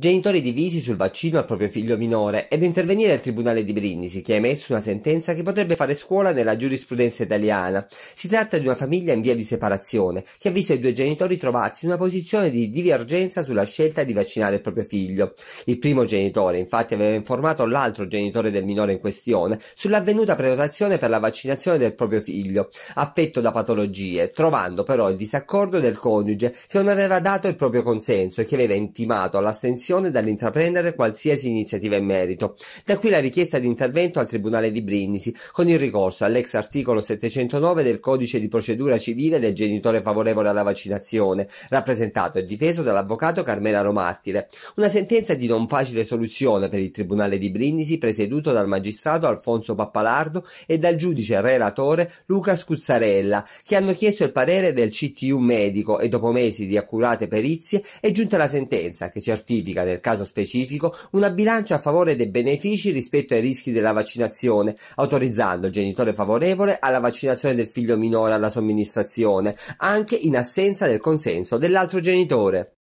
Genitori divisi sul vaccino al proprio figlio minore ed intervenire il Tribunale di Brindisi che ha emesso una sentenza che potrebbe fare scuola nella giurisprudenza italiana. Si tratta di una famiglia in via di separazione che ha visto i due genitori trovarsi in una posizione di divergenza sulla scelta di vaccinare il proprio figlio. Il primo genitore infatti aveva informato l'altro genitore del minore in questione sull'avvenuta prenotazione per la vaccinazione del proprio figlio, affetto da patologie, trovando però il disaccordo del coniuge che non aveva dato il proprio consenso e che aveva intimato all'astensione opposizione dall'intraprendere qualsiasi iniziativa in merito. Da qui la richiesta di intervento al Tribunale di Brindisi con il ricorso all'ex articolo 709 del Codice di procedura civile del genitore favorevole alla vaccinazione, rappresentato e difeso dall'avvocato Carmela Romartire. Una sentenza di non facile soluzione per il Tribunale di Brindisi presieduto dal magistrato Alfonso Pappalardo e dal giudice relatore Luca Scuzzarella, che hanno chiesto il parere del CTU medico e dopo mesi di accurate perizie è giunta la sentenza che certifica medica del caso specifico una bilancia a favore dei benefici rispetto ai rischi della vaccinazione, autorizzando il genitore favorevole alla vaccinazione del figlio minore alla somministrazione, anche in assenza del consenso dell'altro genitore.